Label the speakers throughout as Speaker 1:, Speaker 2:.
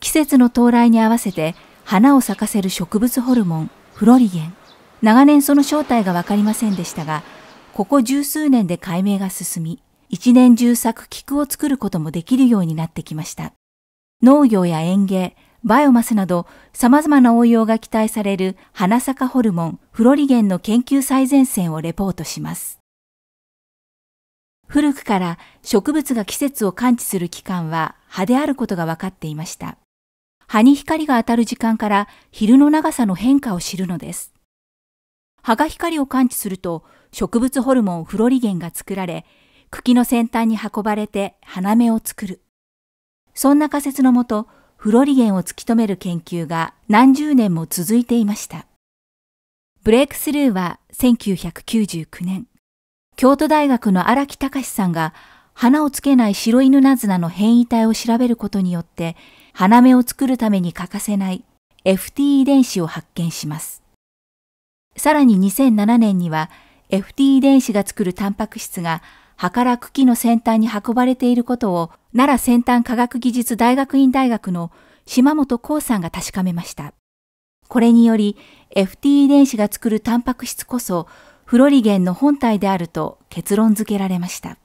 Speaker 1: 季節の到来に合わせて花を咲かせる植物ホルモンフロリゲン長年その正体が分かりませんでしたがここ十数年で解明が進み一年中咲く菊を作ることもできるようになってきました農業や園芸バイオマスなど様々な応用が期待される花咲かホルモンフロリゲンの研究最前線をレポートします古くから植物が季節を感知する器官は葉であることが分かっていました。葉に光が当たる時間から昼の長さの変化を知るのです。葉が光を感知すると植物ホルモンフロリゲンが作られ、茎の先端に運ばれて花芽を作る。そんな仮説のもと、フロリゲンを突き止める研究が何十年も続いていました。ブレイクスルーは1999年、京都大学の荒木隆さんが、花をつけない白犬ナズナの変異体を調べることによって、花芽を作るために欠かせない FT 遺伝子を発見します。さらに2007年には FT 遺伝子が作るタンパク質が葉から茎の先端に運ばれていることを奈良先端科学技術大学院大学の島本幸さんが確かめました。これにより FT 遺伝子が作るタンパク質こそフロリゲンの本体であると結論付けられました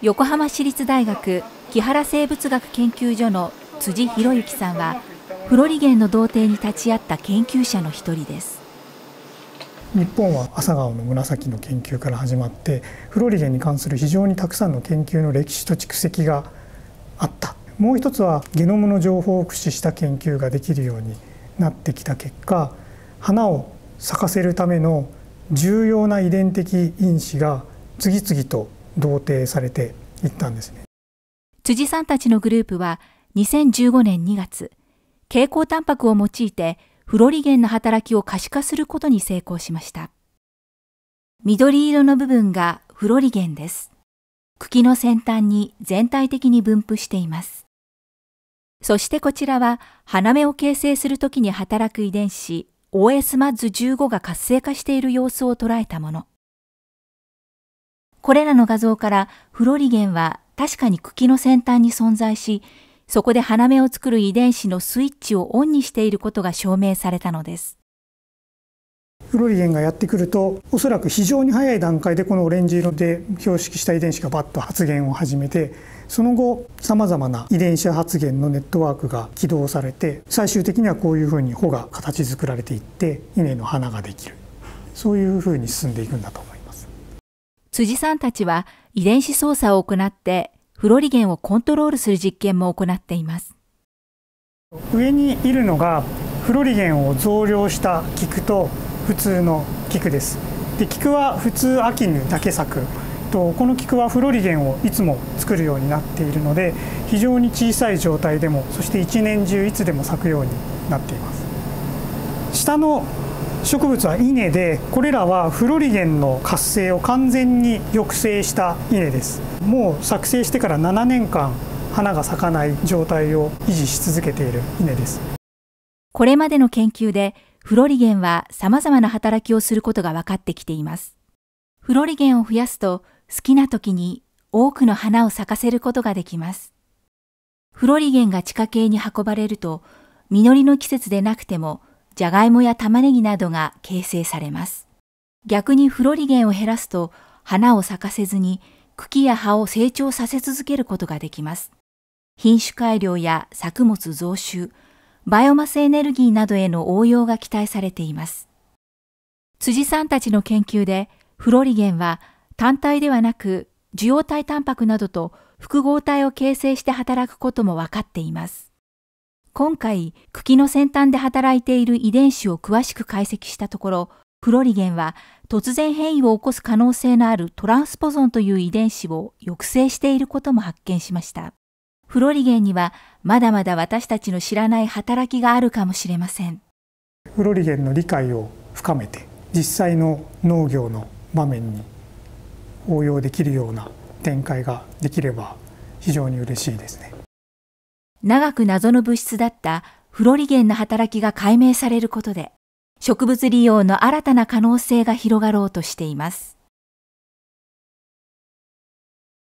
Speaker 1: 横浜市立大学木原生物学研究所の辻博之さんはフロリゲンの童貞に立ち会った研究者の一人です
Speaker 2: 日本は朝顔の紫の研究から始まってフロリゲンに関する非常にたくさんの研究の歴史と蓄積があったもう一つはゲノムの情報を駆使した研究ができるようになってきた結果花を咲かせるための重要な遺伝的因子が次々と同定されていったんですね
Speaker 1: 辻さんたちのグループは2015年2月蛍光タンパクを用いてフロリゲンの働きを可視化することに成功しました緑色の部分がフロリゲンです茎の先端に全体的に分布していますそしてこちらは花芽を形成するときに働く遺伝子 OS マッズ15が活性化している様子を捉えたもの。これらの画像からフロリゲンは確かに茎の先端に存在し、そこで花芽を作る遺伝子のスイッチをオンにしていることが証明されたのです。
Speaker 2: フロリエンがやってくるとおそらく非常に早い段階でこのオレンジ色で標識した遺伝子がバッと発現を始めてその後さまざまな遺伝子発現のネットワークが起動されて最終的にはこういうふうに穂が形作られていって稲の花ができるそういうふうに進んでいくんだと思います。
Speaker 1: 辻さんたちは遺伝子操作を行ってフロリゲンをコントロールする実験も行っています。
Speaker 2: 上にいるのがフロリゲンを増量した菊と普通の菊ですで菊は普通秋にだけ咲くとこの菊はフロリゲンをいつも作るようになっているので非常に小さい状態でもそして一年中いつでも咲くようになっています下の植物は稲でこれらはフロリゲンの活性を完全に抑制した稲ですもう作成してから7年間花が咲かない状態を維持し続けている稲
Speaker 1: ですこれまでの研究でフロリゲンは様々な働きをすることが分かってきています。フロリゲンを増やすと好きな時に多くの花を咲かせることができます。フロリゲンが地下茎に運ばれると、実りの季節でなくても、じゃがいもや玉ねぎなどが形成されます。逆にフロリゲンを減らすと、花を咲かせずに茎や葉を成長させ続けることができます。品種改良や作物増収、バイオマスエネルギーなどへの応用が期待されています。辻さんたちの研究で、フロリゲンは単体ではなく受容体タンパクなどと複合体を形成して働くことも分かっています。今回、茎の先端で働いている遺伝子を詳しく解析したところ、フロリゲンは突然変異を起こす可能性のあるトランスポゾンという遺伝子を抑制していることも発見しました。フロリゲンにはまだまだ私たちの知らない働きがあるかもしれません
Speaker 2: フロリゲンの理解を深めて実際の農業の場面に応用できるような展開ができれば非常に嬉しいですね
Speaker 1: 長く謎の物質だったフロリゲンの働きが解明されることで植物利用の新たな可能性が広がろうとしています